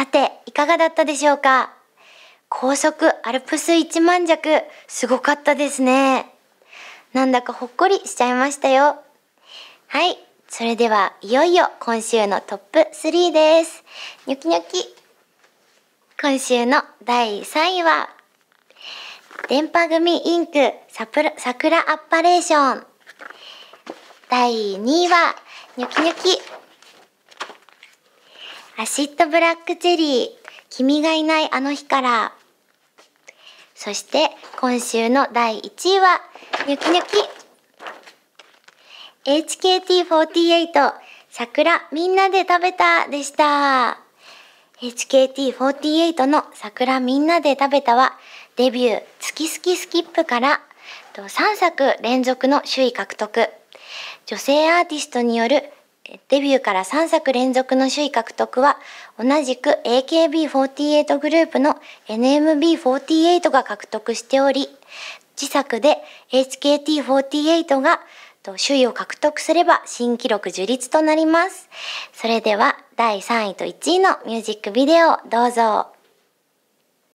さて、いかがだったでしょうか高速アルプス一万弱、すごかったですね。なんだかほっこりしちゃいましたよ。はい。それでは、いよいよ今週のトップ3です。ニョキニョキ。今週の第3位は、電波組インク桜アッパレーション。第2位は、ニョキニョキアシッドブラックチェリー、君がいないあの日から。そして、今週の第1位は、ニョキニョキ。HKT48、桜みんなで食べたでした。HKT48 の桜みんなで食べたは、デビュー、月好スキップから、3作連続の首位獲得。女性アーティストによるデビューから3作連続の首位獲得は、同じく AKB48 グループの NMB48 が獲得しており、自作で HKT48 が首位を獲得すれば新記録樹立となります。それでは第3位と1位のミュージックビデオをどうぞ。